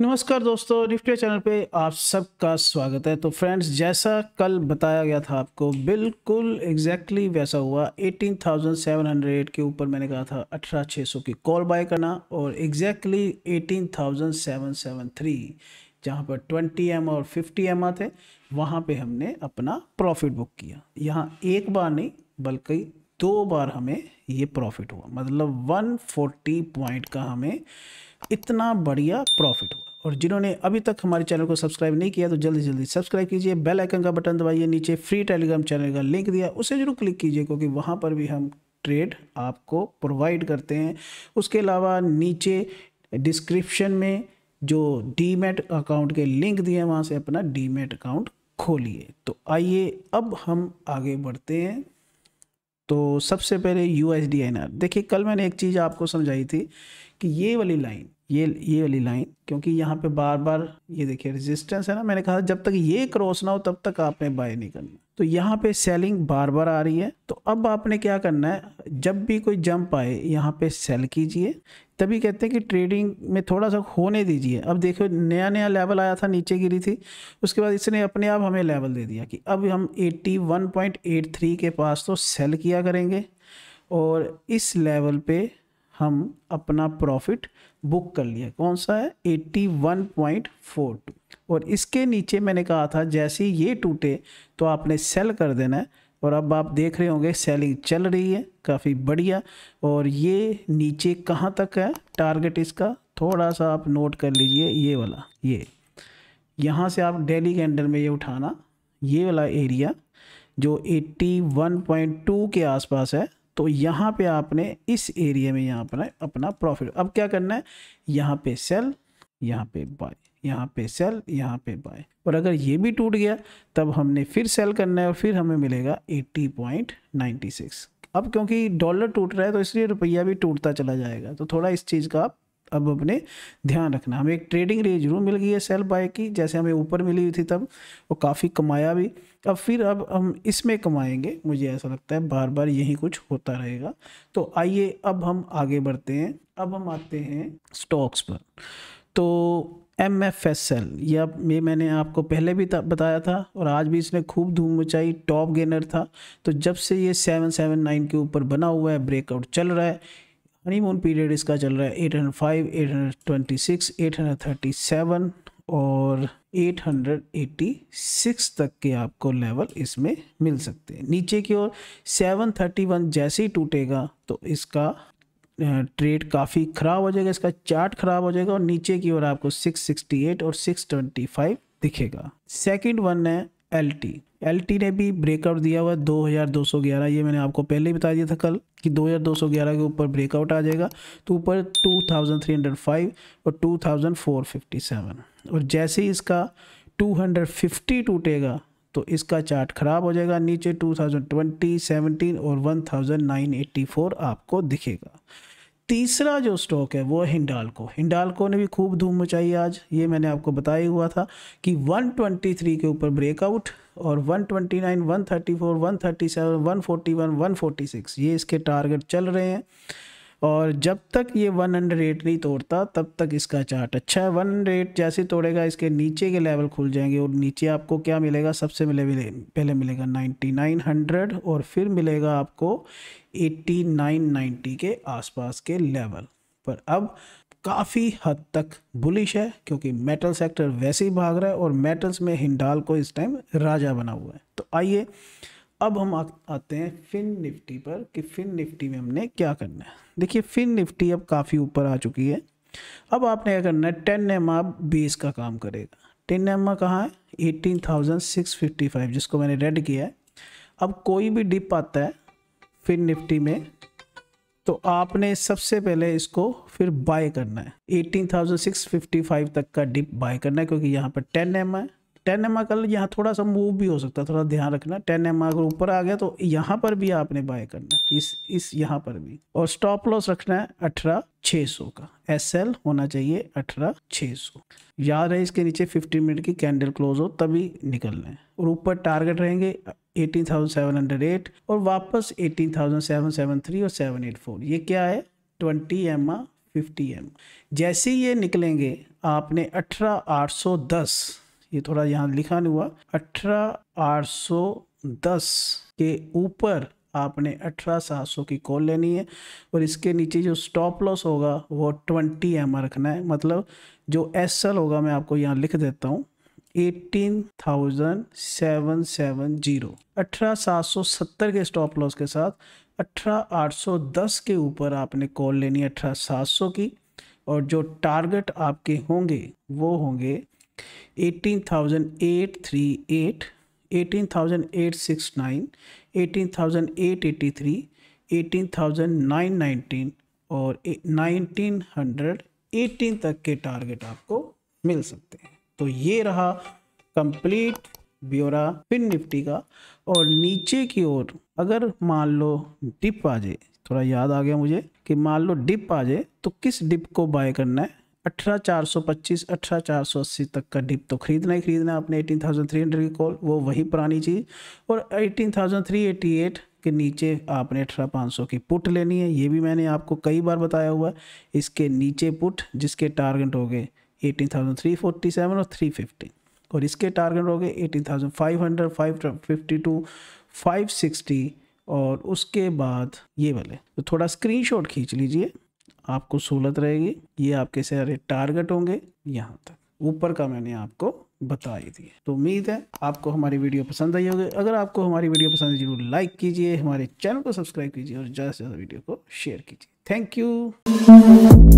नमस्कार दोस्तों Nifty channel पे आप सबका स्वागत है तो फ्रेंड्स जैसा कल बताया गया था आपको बिल्कुल एग्जैक्टली exactly वैसा हुआ 18,700 के ऊपर मैंने कहा था 18,600 की कॉल बाय करना और एग्जैक्टली exactly 18,773 जहाँ पर 20 एम और 50 एम आते वहाँ पे हमने अपना प्रॉफिट बुक किया यहाँ एक बार नहीं बल्कि दो बार हमें ये प्रॉफिट हुआ मतलब 140 पॉइंट का हमें इतना बढ़िया प्रॉफिट हुआ और जिन्होंने अभी तक हमारे चैनल को सब्सक्राइब नहीं किया तो जल्दी जल्दी सब्सक्राइब कीजिए बेल आइकन का बटन दबाइए नीचे फ्री टेलीग्राम चैनल का लिंक दिया उसे जरूर क्लिक कीजिए क्योंकि वहाँ पर भी हम ट्रेड आपको प्रोवाइड करते हैं उसके अलावा नीचे डिस्क्रिप्शन में जो डीमेट अकाउंट के लिंक दिए हैं वहाँ से अपना डीमेट अकाउंट खोलिए तो आइए अब हम आगे बढ़ते हैं तो सबसे पहले U S D N R देखिए कल मैंने एक चीज़ आपको समझाई थी कि ये वाली लाइन ये ये वाली लाइन क्योंकि यहाँ पे बार बार ये देखिए रेजिस्टेंस है ना मैंने कहा जब तक ये क्रॉस ना हो तब तक आपने बाय नहीं करना तो यहाँ पे सेलिंग बार बार आ रही है तो अब आपने क्या करना है जब भी कोई जंप आए यहाँ पे सेल कीजिए तभी कहते हैं कि ट्रेडिंग में थोड़ा सा होने दीजिए अब देखो नया नया लेवल आया था नीचे गिरी थी उसके बाद इसने अपने आप हमें लेवल दे दिया कि अब हम एट्टी के पास तो सेल किया करेंगे और इस लेवल पर हम अपना प्रॉफिट बुक कर लिया कौन सा है 81.42 और इसके नीचे मैंने कहा था जैसे ये टूटे तो आपने सेल कर देना है और अब आप देख रहे होंगे सेलिंग चल रही है काफ़ी बढ़िया और ये नीचे कहाँ तक है टारगेट इसका थोड़ा सा आप नोट कर लीजिए ये वाला ये यहाँ से आप डेली के अंडर में ये उठाना ये वाला एरिया जो 81.2 के आसपास है तो यहाँ पे आपने इस एरिया में यहाँ पर अपना प्रॉफिट अब क्या करना है यहाँ पे सेल यहाँ पे बाय यहाँ पे सेल यहाँ पे बाय और अगर ये भी टूट गया तब हमने फिर सेल करना है और फिर हमें मिलेगा 80.96 अब क्योंकि डॉलर टूट रहा है तो इसलिए रुपया भी टूटता चला जाएगा तो थोड़ा इस चीज़ का आप अब अपने ध्यान रखना हमें एक ट्रेडिंग रेंज जरूर मिल गई है सेल बाय की जैसे हमें ऊपर मिली हुई थी तब वो काफ़ी कमाया भी अब फिर अब हम इसमें कमाएंगे मुझे ऐसा लगता है बार बार यही कुछ होता रहेगा तो आइए अब हम आगे बढ़ते हैं अब हम आते हैं स्टॉक्स पर तो एम एफ एस एल या ये मैंने आपको पहले भी बताया था और आज भी इसने खूब धूम मचाई टॉप गेनर था तो जब से ये सेवन सेवन नाइन के ऊपर बना हुआ है ब्रेकआउट चल रहा है हनीमून पीरियड इसका चल रहा है 805, 826, 837 और 886 तक के आपको लेवल इसमें मिल सकते हैं नीचे की ओर 731 जैसे ही टूटेगा तो इसका ट्रेड काफ़ी ख़राब हो जाएगा इसका चार्ट ख़राब हो जाएगा और नीचे की ओर आपको 668 और 625 दिखेगा सेकंड वन है एल टी एल टी ने भी ब्रेकआउट दिया हुआ है दो हज़ार दो सौ ग्यारह ये मैंने आपको पहले ही बता दिया था कल कि दो हज़ार दो सौ ग्यारह के ऊपर ब्रेकआउट आ जाएगा तो ऊपर two thousand three hundred five और two thousand four fifty seven और जैसे ही इसका टू हंड्रेड फिफ्टी टूटेगा तो इसका चार्ट ख़राब हो जाएगा नीचे टू थाउजेंड ट्वेंटी सेवनटीन और one thousand nine eighty four आपको दिखेगा तीसरा जो स्टॉक है वो है हिंडालको हिंडालको ने भी खूब धूम मचाई आज ये मैंने आपको बताया हुआ था कि 123 के ऊपर ब्रेकआउट और 129, 134, 137, 141, 146 ये इसके टारगेट चल रहे हैं और जब तक ये वन हंड्रेड एट नहीं तोड़ता तब तक इसका चार्ट अच्छा है वन हंड्रेड एट जैसे तोड़ेगा इसके नीचे के लेवल खुल जाएंगे और नीचे आपको क्या मिलेगा सबसे मिले, मिले पहले मिलेगा नाइन्टी नाइन हंड्रेड और फिर मिलेगा आपको एट्टी नाइन नाइन्टी के आसपास के लेवल पर अब काफ़ी हद तक बुलिश है क्योंकि मेटल सेक्टर वैसे ही भाग रहा है और मेटल्स में हिंडाल को इस टाइम राजा बना हुआ है तो आइए अब हम आ, आते हैं फिन निफ्टी पर कि फिन निफ्टी में हमने क्या करना है देखिए फिन निफ्टी अब काफ़ी ऊपर आ चुकी है अब आपने क्या करना है टेन एम आप बेस का काम करेगा टेन एम कहाँ है eighteen thousand six fifty five जिसको मैंने रेड किया है अब कोई भी डिप आता है फिन निफ्टी में तो आपने सबसे पहले इसको फिर बाय करना है एटीन तक का डिप बाय करना है क्योंकि यहाँ पर टेन एम है टेन एम कल यहाँ थोड़ा सा मूव भी हो सकता है थोड़ा ध्यान रखना टेन एम अगर ऊपर आ गया तो यहाँ पर भी आपने बाय करना है इस इस यहाँ पर भी और स्टॉप लॉस रखना है अठारह छः सौ का एस एल होना चाहिए अठारह छः सौ याद है इसके नीचे फिफ्टीन मिनट की कैंडल क्लोज हो तभी निकलना है और ऊपर टारगेट रहेंगे 18,708 और वापस 18,773 और 784 ये क्या है 20 एम आ फिफ्टी एम जैसे ही ये निकलेंगे आपने 18,810 ये थोड़ा यहाँ लिखा नहीं हुआ अठारह आठ सौ दस के ऊपर आपने अठारह सात सौ की कॉल लेनी है और इसके नीचे जो स्टॉप लॉस होगा वो ट्वेंटी एम रखना है मतलब जो एस एल होगा मैं आपको यहाँ लिख देता हूँ eighteen thousand seven seven zero अठारह सात सौ सत्तर के स्टॉप लॉस के साथ अठारह आठ सौ दस के ऊपर आपने कॉल लेनी है अठारह सात सौ की और जो टारगेट आपके होंगे वो होंगे eighteen thousand eight three eight eighteen thousand eight six nine eighteen thousand eight eighty three eighteen thousand nine nineteen और नाइनटीन हंड्रेड एटीन तक के टारगेट आपको मिल सकते हैं तो ये रहा कंप्लीट ब्योरा पिन निफ्टी का और नीचे की ओर अगर मान लो डिप आ जाए थोड़ा याद आ गया मुझे कि मान लो डिप आ जाए तो किस डिप को बाय करना है अठारह चार सौ पच्चीस अठारह चार सौ अस्सी तक का डिप तो खरीदना ही खरीदना आपने एटीन थाउजेंड थ्री हंड्रेड की कॉल वो वही पुरानी चीज़ और eighteen thousand three eighty eight के नीचे आपने अठारह पाँच सौ की पुट लेनी है ये भी मैंने आपको कई बार बताया हुआ है इसके नीचे पुट जिसके टारगेट हो गए eighteen thousand three forty seven और थ्री फिफ्टी और इसके टारगेट हो गए eighteen thousand five hundred five fifty to five sixty और उसके बाद ये वाले तो थोड़ा स्क्रीनशॉट खींच लीजिए आपको सहूलत रहेगी ये आपके सारे टारगेट होंगे यहाँ तक ऊपर का मैंने आपको बता ही दिया तो उम्मीद है आपको हमारी वीडियो पसंद आई होगी अगर आपको हमारी वीडियो पसंद है जरूर लाइक कीजिए हमारे चैनल को सब्सक्राइब कीजिए और ज़्यादा से ज़्यादा वीडियो को शेयर कीजिए थैंक यू